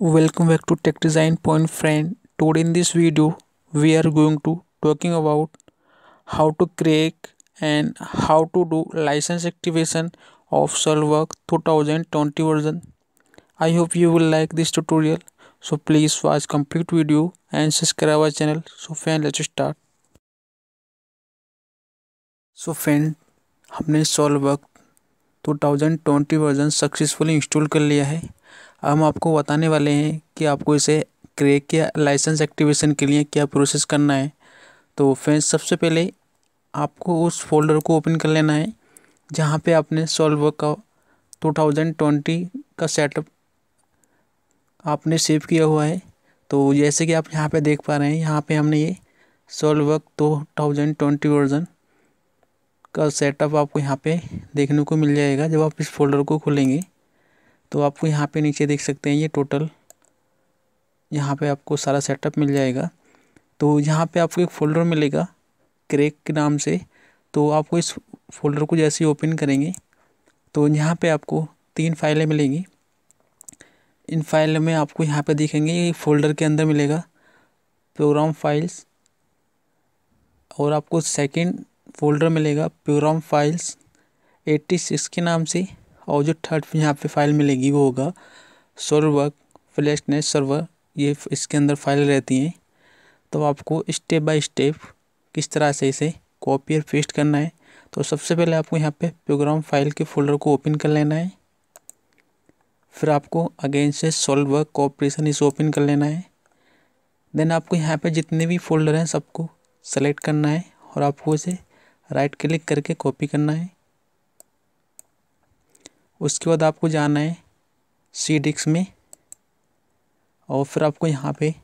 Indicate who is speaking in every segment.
Speaker 1: welcome back to tech design point friend today in this video we are going to talking about how to create and how to do license activation of solverwork 2020 version i hope you will like this tutorial so please watch complete video and subscribe our channel so friend let's start so friend हमने solve work 2020 version successfully install कर लिया है हम आपको बताने वाले हैं कि आपको इसे क्रेक या लाइसेंस एक्टिवेशन के लिए क्या प्रोसेस करना है तो फ्रेंड्स सबसे पहले आपको उस फोल्डर को ओपन कर लेना है जहाँ पे आपने सॉल्व का टू थाउजेंड ट्वेंटी का सेटअप आपने सेव किया हुआ है तो जैसे कि आप यहाँ पे देख पा रहे हैं यहाँ पे हमने ये solve work two thousand twenty version का सेटअप आपको यहाँ पे देखने को मिल जाएगा जब आप इस फोल्डर को खोलेंगे तो आपको यहाँ पे नीचे देख सकते हैं ये टोटल यहाँ पे आपको सारा सेटअप मिल जाएगा तो यहाँ पे आपको एक फ़ोल्डर मिलेगा क्रेक के नाम से तो आपको इस फोल्डर को जैसे ही ओपन करेंगे तो यहाँ पे आपको तीन फाइलें मिलेंगी इन फाइल में आपको यहाँ पे देखेंगे ये फोल्डर के अंदर मिलेगा प्रोग्राम फाइल्स और आपको सेकेंड फोल्डर मिलेगा प्रोग्राम फाइल्स एट्टी सिक्स के नाम से और जो थर्ड यहाँ पे फाइल मिलेगी वो होगा सर्वर फ्लैश सर्वर ये इसके अंदर फाइल रहती हैं तो आपको स्टेप बाय स्टेप किस तरह से इसे कॉपी और पेस्ट करना है तो सबसे पहले आपको यहाँ पे प्रोग्राम फाइल के फोल्डर को ओपन कर लेना है फिर आपको अगेन से सॉल्वर कॉपरेशन इसे ओपन कर लेना है देन आपको यहाँ पे जितने भी फोल्डर हैं सबको सेलेक्ट करना है और आपको इसे राइट क्लिक करके कॉपी करना है उसके बाद आपको जाना है सी डिक्स में और फिर आपको यहाँ पे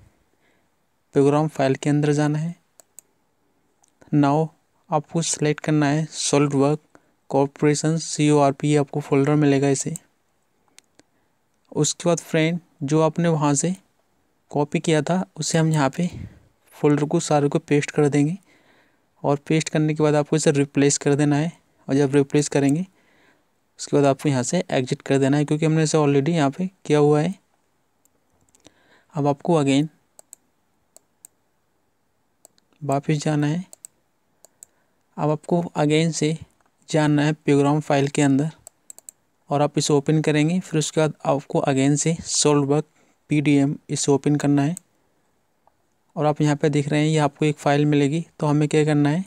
Speaker 1: प्रोग्राम फाइल के अंदर जाना है नाउ आपको सेलेक्ट करना है solid work corporation C O R P आपको फोल्डर मिलेगा इसे उसके बाद फ्रेंड जो आपने वहाँ से कॉपी किया था उसे हम यहाँ पे फोल्डर को सारे को पेस्ट कर देंगे और पेस्ट करने के बाद आपको इसे रिप्लेस कर देना है और जब रिप्लेस करेंगे उसके बाद आपको यहाँ से एग्जिट कर देना है क्योंकि हमने इसे ऑलरेडी यहाँ पे किया हुआ है अब आपको अगेन वापस जाना है अब आपको अगेन से जाना है प्रोग्राम फाइल के अंदर और आप इसे ओपन करेंगे फिर उसके बाद आपको अगेन से sold work P D M इसे ओपन करना है और आप यहाँ पे देख रहे हैं ये आपको एक फ़ाइल मिलेगी तो हमें क्या करना है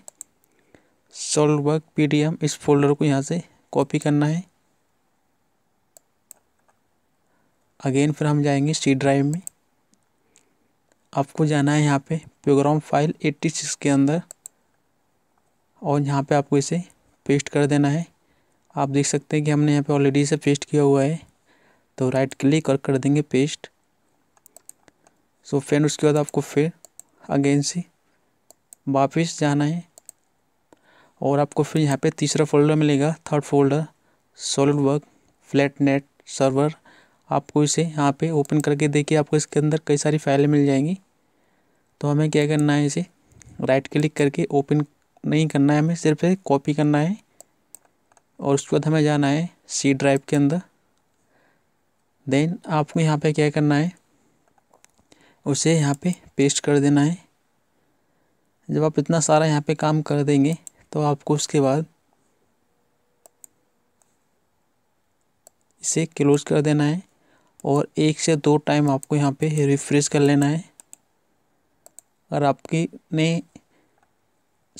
Speaker 1: sold work P D M इस फोल्डर को यहाँ से कॉपी करना है अगेन फिर हम जाएंगे सी ड्राइव में आपको जाना है यहाँ पे प्रोग्राम फाइल 86 के अंदर और यहाँ पे आपको इसे पेस्ट कर देना है आप देख सकते हैं कि हमने यहाँ पे ऑलरेडी इसे पेस्ट किया हुआ है तो राइट क्लिक और कर देंगे पेस्ट सो फ्रेंड उसके बाद आपको फिर अगेन से वापस जाना है और आपको फिर यहाँ पे तीसरा फोल्डर मिलेगा third folder solid work flat net server आपको इसे यहाँ पे ओपन करके देखिए आपको इसके अंदर कई सारी फाइलें मिल जाएंगी तो हमें क्या करना है इसे राइट क्लिक करके ओपन नहीं करना है हमें सिर्फ कॉपी करना है और उसके बाद हमें जाना है सी ड्राइव के अंदर देन आपको यहाँ पे क्या करना है उसे यहाँ पे पेस्ट कर देना है जब आप इतना सारा यहाँ पे काम कर देंगे तो आपको उसके बाद इसे क्लोज कर देना है और एक से दो टाइम आपको यहाँ पे रिफ्रेश कर लेना है अगर आपके ने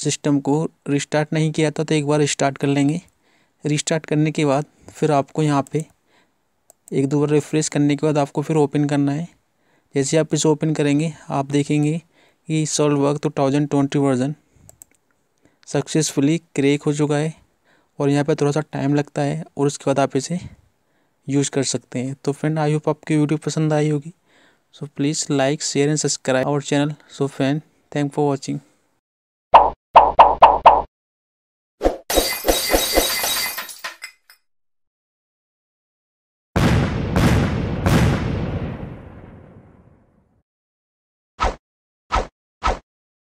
Speaker 1: सिस्टम को रिस्टार्ट नहीं किया था तो एक बार स्टार्ट कर लेंगे रिस्टार्ट करने के बाद फिर आपको यहाँ पे एक दो बार रिफ्रेश करने के बाद आपको फिर ओपन करना है जैसे आप इसे ओपन करेंगे आप देखेंगे कि solve work two thousand twenty version successfully crack हो चुका है और यहाँ पे थोड़ा सा टाइम लगता है और उसके बाद आप इसे यूज़ कर सकते हैं तो फ्रेंड आई होप आपकी वीडियो पसंद आई होगी so please like share and subscribe our channel so friend thank for watching